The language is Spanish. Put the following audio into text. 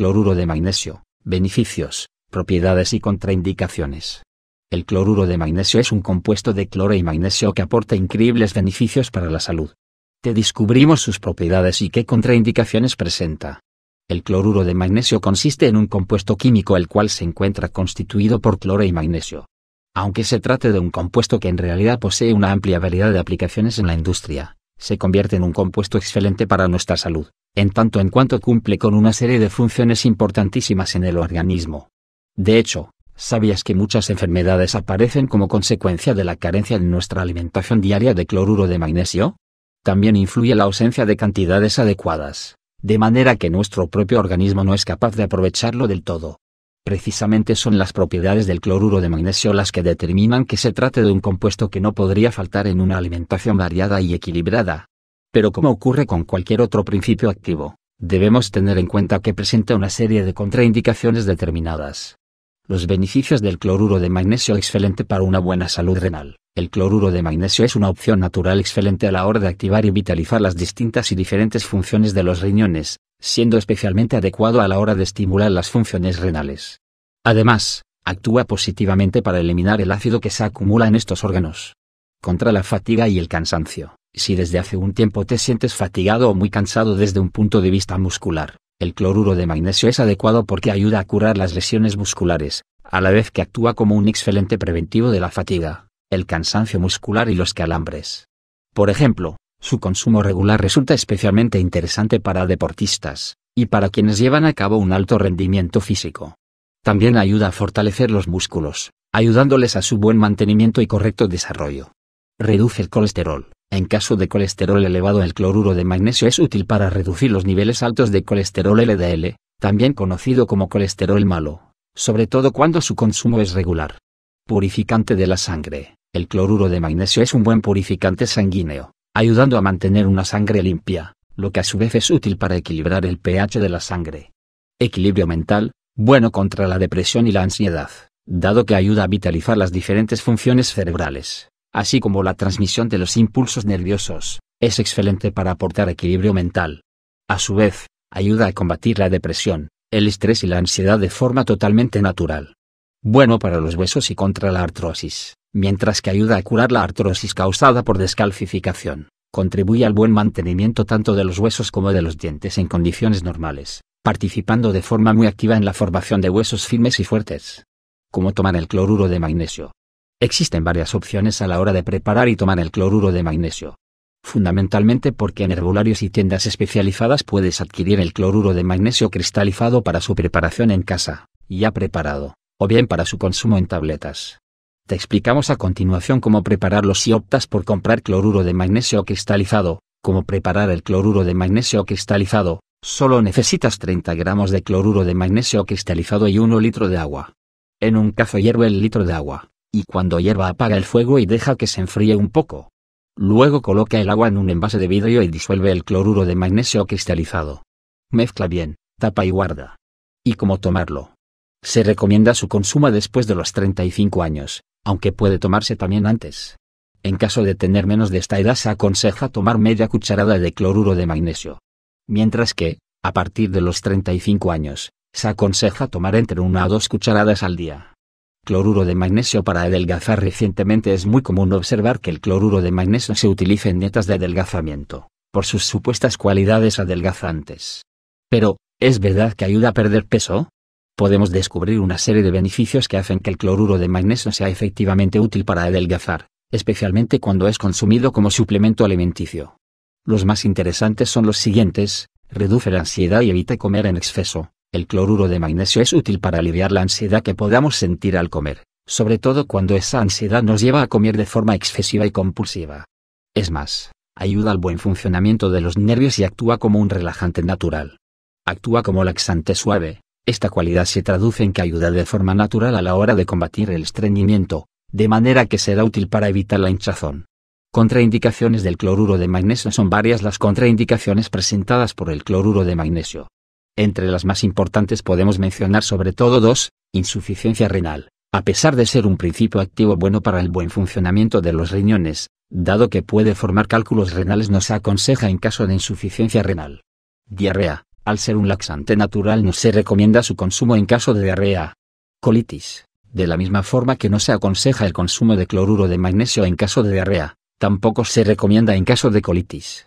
Cloruro de magnesio. Beneficios, propiedades y contraindicaciones. El cloruro de magnesio es un compuesto de cloro y magnesio que aporta increíbles beneficios para la salud. Te descubrimos sus propiedades y qué contraindicaciones presenta. El cloruro de magnesio consiste en un compuesto químico el cual se encuentra constituido por cloro y magnesio. Aunque se trate de un compuesto que en realidad posee una amplia variedad de aplicaciones en la industria, se convierte en un compuesto excelente para nuestra salud en tanto en cuanto cumple con una serie de funciones importantísimas en el organismo. De hecho, ¿sabías que muchas enfermedades aparecen como consecuencia de la carencia en nuestra alimentación diaria de cloruro de magnesio? También influye la ausencia de cantidades adecuadas, de manera que nuestro propio organismo no es capaz de aprovecharlo del todo. Precisamente son las propiedades del cloruro de magnesio las que determinan que se trate de un compuesto que no podría faltar en una alimentación variada y equilibrada, pero como ocurre con cualquier otro principio activo, debemos tener en cuenta que presenta una serie de contraindicaciones determinadas. Los beneficios del cloruro de magnesio excelente para una buena salud renal. El cloruro de magnesio es una opción natural excelente a la hora de activar y vitalizar las distintas y diferentes funciones de los riñones, siendo especialmente adecuado a la hora de estimular las funciones renales. Además, actúa positivamente para eliminar el ácido que se acumula en estos órganos. Contra la fatiga y el cansancio. Si desde hace un tiempo te sientes fatigado o muy cansado desde un punto de vista muscular, el cloruro de magnesio es adecuado porque ayuda a curar las lesiones musculares, a la vez que actúa como un excelente preventivo de la fatiga, el cansancio muscular y los calambres. Por ejemplo, su consumo regular resulta especialmente interesante para deportistas, y para quienes llevan a cabo un alto rendimiento físico. También ayuda a fortalecer los músculos, ayudándoles a su buen mantenimiento y correcto desarrollo. Reduce el colesterol. En caso de colesterol elevado el cloruro de magnesio es útil para reducir los niveles altos de colesterol LDL, también conocido como colesterol malo, sobre todo cuando su consumo es regular. Purificante de la sangre. El cloruro de magnesio es un buen purificante sanguíneo, ayudando a mantener una sangre limpia, lo que a su vez es útil para equilibrar el pH de la sangre. Equilibrio mental, bueno contra la depresión y la ansiedad, dado que ayuda a vitalizar las diferentes funciones cerebrales, así como la transmisión de los impulsos nerviosos, es excelente para aportar equilibrio mental. A su vez, ayuda a combatir la depresión, el estrés y la ansiedad de forma totalmente natural. Bueno para los huesos y contra la artrosis, mientras que ayuda a curar la artrosis causada por descalcificación, contribuye al buen mantenimiento tanto de los huesos como de los dientes en condiciones normales, participando de forma muy activa en la formación de huesos firmes y fuertes. Como toman el cloruro de magnesio, Existen varias opciones a la hora de preparar y tomar el cloruro de magnesio. Fundamentalmente porque en herbularios y tiendas especializadas puedes adquirir el cloruro de magnesio cristalizado para su preparación en casa, ya preparado, o bien para su consumo en tabletas. Te explicamos a continuación cómo prepararlo si optas por comprar cloruro de magnesio cristalizado. como preparar el cloruro de magnesio cristalizado. Solo necesitas 30 gramos de cloruro de magnesio cristalizado y 1 litro de agua. En un cazo hierve el litro de agua y cuando hierva apaga el fuego y deja que se enfríe un poco. Luego coloca el agua en un envase de vidrio y disuelve el cloruro de magnesio cristalizado. Mezcla bien, tapa y guarda. ¿Y cómo tomarlo? Se recomienda su consumo después de los 35 años, aunque puede tomarse también antes. En caso de tener menos de esta edad se aconseja tomar media cucharada de cloruro de magnesio. Mientras que, a partir de los 35 años, se aconseja tomar entre una a dos cucharadas al día. Cloruro de magnesio para adelgazar Recientemente es muy común observar que el cloruro de magnesio se utiliza en dietas de adelgazamiento, por sus supuestas cualidades adelgazantes. Pero, ¿es verdad que ayuda a perder peso? Podemos descubrir una serie de beneficios que hacen que el cloruro de magnesio sea efectivamente útil para adelgazar, especialmente cuando es consumido como suplemento alimenticio. Los más interesantes son los siguientes, reduce la ansiedad y evita comer en exceso, el cloruro de magnesio es útil para aliviar la ansiedad que podamos sentir al comer, sobre todo cuando esa ansiedad nos lleva a comer de forma excesiva y compulsiva. Es más, ayuda al buen funcionamiento de los nervios y actúa como un relajante natural. Actúa como laxante suave, esta cualidad se traduce en que ayuda de forma natural a la hora de combatir el estreñimiento, de manera que será útil para evitar la hinchazón. Contraindicaciones del cloruro de magnesio Son varias las contraindicaciones presentadas por el cloruro de magnesio. Entre las más importantes podemos mencionar sobre todo dos, insuficiencia renal, a pesar de ser un principio activo bueno para el buen funcionamiento de los riñones, dado que puede formar cálculos renales no se aconseja en caso de insuficiencia renal. Diarrea, al ser un laxante natural no se recomienda su consumo en caso de diarrea. Colitis, de la misma forma que no se aconseja el consumo de cloruro de magnesio en caso de diarrea, tampoco se recomienda en caso de colitis.